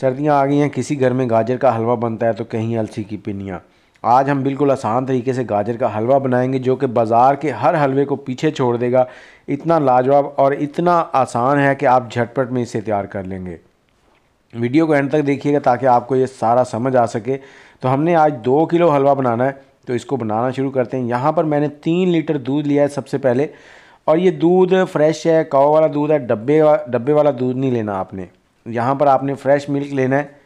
सर्दियाँ आ गई हैं किसी घर में गाजर का हलवा बनता है तो कहीं अलसी की पिनियाँ आज हम बिल्कुल आसान तरीके से गाजर का हलवा बनाएंगे जो कि बाज़ार के हर हलवे को पीछे छोड़ देगा इतना लाजवाब और इतना आसान है कि आप झटपट में इसे तैयार कर लेंगे वीडियो को एंड तक देखिएगा ताकि आपको ये सारा समझ आ सके तो हमने आज दो किलो हलवा बनाना है तो इसको बनाना शुरू करते हैं यहाँ पर मैंने तीन लीटर दूध लिया है सबसे पहले और ये दूध फ्रेश है काओ वाला दूध है डब्बे डब्बे वाला दूध नहीं लेना आपने यहाँ पर आपने फ्रेश मिल्क लेना है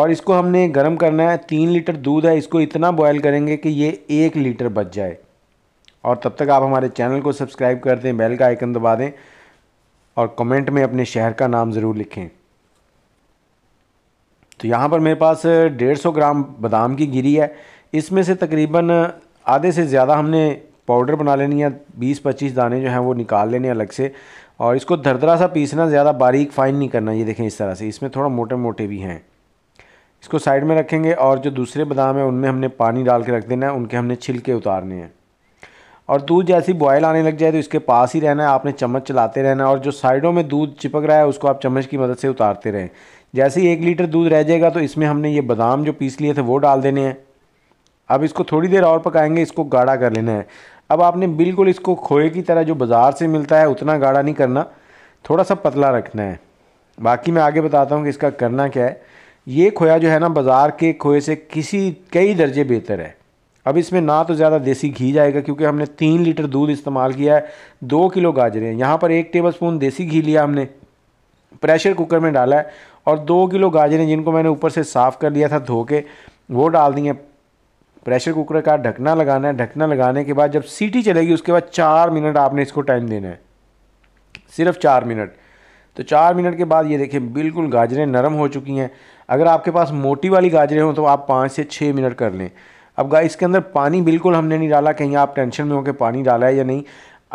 और इसको हमने गर्म करना है तीन लीटर दूध है इसको इतना बॉयल करेंगे कि ये एक लीटर बच जाए और तब तक आप हमारे चैनल को सब्सक्राइब कर दें बेल का आइकन दबा दें और कमेंट में अपने शहर का नाम ज़रूर लिखें तो यहाँ पर मेरे पास डेढ़ सौ ग्राम बादाम की गिरी है इसमें से तकरीबन आधे से ज़्यादा हमने पाउडर बना लेनी है बीस पच्चीस दाने जो हैं वो निकाल लेने अलग से और इसको धरधरा सा पीसना ज़्यादा बारीक फाइन नहीं करना ये देखें इस तरह से इसमें थोड़ा मोटे मोटे भी हैं इसको साइड में रखेंगे और जो दूसरे बादाम हैं उनमें हमने पानी डाल के रख देना है उनके हमने छिलके उतारने हैं और दूध जैसी बॉयल आने लग जाए तो इसके पास ही रहना है आपने चम्मच चलाते रहना और जो साइडों में दूध चिपक रहा है उसको आप चम्मच की मदद से उतारते रहें जैसे ही एक लीटर दूध रह जाएगा तो इसमें हमने ये बादाम जो पीस लिए थे वो डाल देने हैं अब इसको थोड़ी देर और पकाएंगे इसको गाढ़ा कर लेना है अब आपने बिल्कुल इसको खोए की तरह जो बाज़ार से मिलता है उतना गाढ़ा नहीं करना थोड़ा सा पतला रखना है बाकी मैं आगे बताता हूँ कि इसका करना क्या है ये खोया जो है ना बाज़ार के खोए से किसी कई दर्जे बेहतर है अब इसमें ना तो ज़्यादा देसी घी जाएगा क्योंकि हमने तीन लीटर दूध इस्तेमाल किया है दो किलो गाजरें यहाँ पर एक टेबल स्पून देसी घी लिया हमने प्रेशर कुकर में डाला है और दो किलो गाजरें जिनको मैंने ऊपर से साफ़ कर लिया था धो के वो डाल दी हैं प्रेशर कुकर का ढकना लगाना है ढकना लगाने के बाद जब सीटी चलेगी उसके बाद चार मिनट आपने इसको टाइम देना है सिर्फ चार मिनट तो चार मिनट के बाद ये देखें बिल्कुल गाजरें नरम हो चुकी हैं अगर आपके पास मोटी वाली गाजरें हों तो आप पाँच से छः मिनट कर लें अब गाय इसके अंदर पानी बिल्कुल हमने नहीं डाला कहीं आप टेंशन में हो कि पानी डाला है या नहीं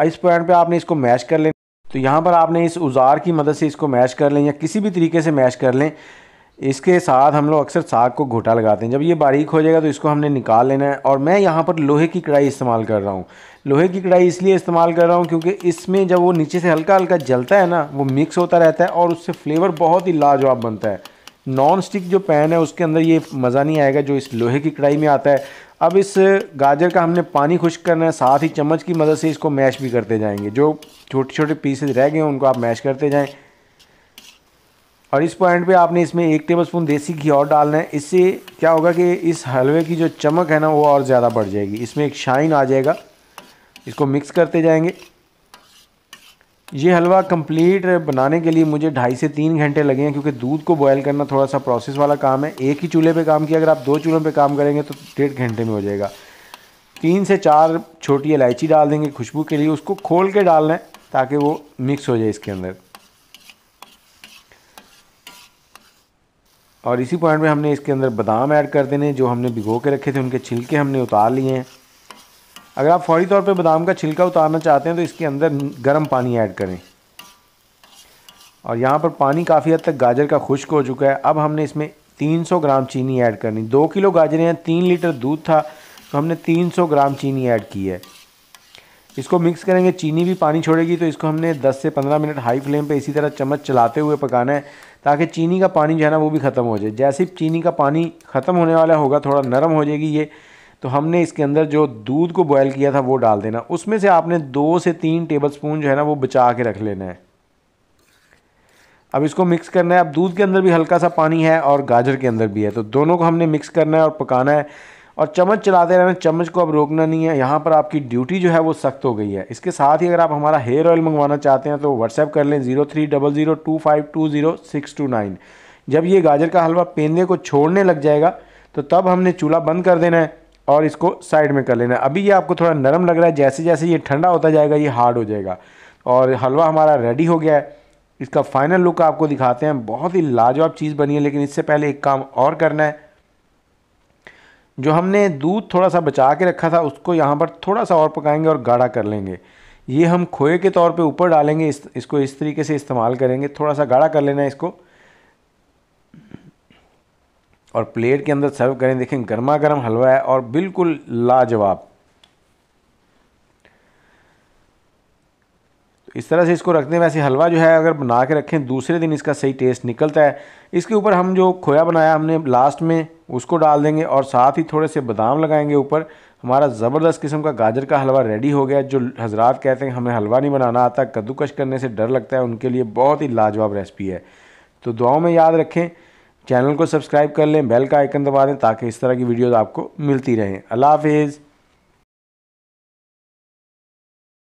इस पॉइंट पे आपने इसको मैश कर लें तो यहाँ पर आपने इस उजार की मदद से इसको मैश कर लें या किसी भी तरीके से मैश कर लें इसके साथ हम लोग अक्सर साग को घोटा लगाते हैं जब ये बारीक हो जाएगा तो इसको हमने निकाल लेना है और मैं यहाँ पर लोहे की कढ़ाई इस्तेमाल कर रहा हूँ लोहे की कढ़ाई इसलिए इस्तेमाल कर रहा हूँ क्योंकि इसमें जब वो नीचे से हल्का हल्का जलता है ना वो मिक्स होता रहता है और उससे फ्लेवर बहुत ही लाजवाब बनता है नॉन स्टिक जो पैन है उसके अंदर ये मज़ा नहीं आएगा जो इस लोहे की कढ़ाई में आता है अब इस गाजर का हमने पानी खुश करना है साथ ही चम्मच की मदद से इसको मैश भी करते जाएंगे जो छोटे छोटे पीसेज रह गए हैं उनको आप मैश करते जाएँ और इस पॉइंट पे आपने इसमें एक टेबलस्पून देसी घी और डालना है इससे क्या होगा कि इस हलवे की जो चमक है ना वो और ज़्यादा बढ़ जाएगी इसमें एक शाइन आ जाएगा इसको मिक्स करते जाएंगे ये हलवा कंप्लीट बनाने के लिए मुझे ढाई से तीन घंटे लगे हैं क्योंकि दूध को बॉयल करना थोड़ा सा प्रोसेस वाला काम है एक ही चूल्हे पर काम किया अगर आप दो चूल्हों पर काम करेंगे तो डेढ़ घंटे में हो जाएगा तीन से चार छोटी इलायची डाल देंगे खुशबू के लिए उसको खोल के डालना है ताकि वो मिक्स हो जाए इसके अंदर और इसी पॉइंट में हमने इसके अंदर बादाम ऐड कर देने जो हमने भिगो के रखे थे उनके छिलके हमने उतार लिए हैं अगर आप फौरी तौर पे बादाम का छिलका उतारना चाहते हैं तो इसके अंदर गर्म पानी ऐड करें और यहाँ पर पानी काफ़ी हद तक गाजर का खुश्क हो चुका है अब हमने इसमें 300 ग्राम चीनी ऐड करनी दो किलो गाजरें हैं तीन लीटर दूध था तो हमने 300 ग्राम चीनी ऐड की है इसको मिक्स करेंगे चीनी भी पानी छोड़ेगी तो इसको हमने 10 से 15 मिनट हाई फ्लेम पे इसी तरह चम्मच चलाते हुए पकाना है ताकि चीनी का पानी जो है ना वो भी ख़त्म हो जाए जैसे ही चीनी का पानी ख़त्म होने वाला होगा थोड़ा नरम हो जाएगी ये तो हमने इसके अंदर जो दूध को बॉयल किया था वो डाल देना उसमें से आपने दो से तीन टेबल स्पून जो है ना वो बचा के रख लेना है अब इसको मिक्स करना है अब दूध के अंदर भी हल्का सा पानी है और गाजर के अंदर भी है तो दोनों को हमने मिक्स करना है और पकाना है और चम्मच चलाते रहना चम्मच को अब रोकना नहीं है यहाँ पर आपकी ड्यूटी जो है वो सख्त हो गई है इसके साथ ही अगर आप हमारा हेयर ऑयल मंगवाना चाहते हैं तो व्हाट्सएप कर लें zero three double zero two five two zero six two nine जब ये गाजर का हलवा पेंदे को छोड़ने लग जाएगा तो तब हमने चूल्हा बंद कर देना है और इसको साइड में कर लेना है अभी ये आपको थोड़ा नरम लग रहा है जैसे जैसे ये ठंडा होता जाएगा ये हार्ड हो जाएगा और हलवा हमारा रेडी हो गया है इसका फाइनल लुक आपको दिखाते हैं बहुत ही लाजवाब चीज़ बनी है लेकिन इससे पहले एक काम और करना है जो हमने दूध थोड़ा सा बचा के रखा था उसको यहाँ पर थोड़ा सा और पकाएंगे और गाढ़ा कर लेंगे ये हम खोए के तौर पे ऊपर डालेंगे इस इसको इस तरीके से इस्तेमाल करेंगे थोड़ा सा गाढ़ा कर लेना है इसको और प्लेट के अंदर सर्व करें देखें गर्मा गर्म हलवा है और बिल्कुल लाजवाब इस तरह से इसको रखने वैसे हलवा जो है अगर बना के रखें दूसरे दिन इसका सही टेस्ट निकलता है इसके ऊपर हम जो खोया बनाया हमने लास्ट में उसको डाल देंगे और साथ ही थोड़े से बादाम लगाएंगे ऊपर हमारा ज़बरदस्त किस्म का गाजर का हलवा रेडी हो गया जो हजरात कहते हैं हमें हलवा नहीं बनाना आता कद्दूकश करने से डर लगता है उनके लिए बहुत ही लाजवाब रेसिपी है तो दुआओं में याद रखें चैनल को सब्सक्राइब कर लें बेल का आइकन दबा दें ताकि इस तरह की वीडियोज़ आपको मिलती रहें अल्लाह हाफिज़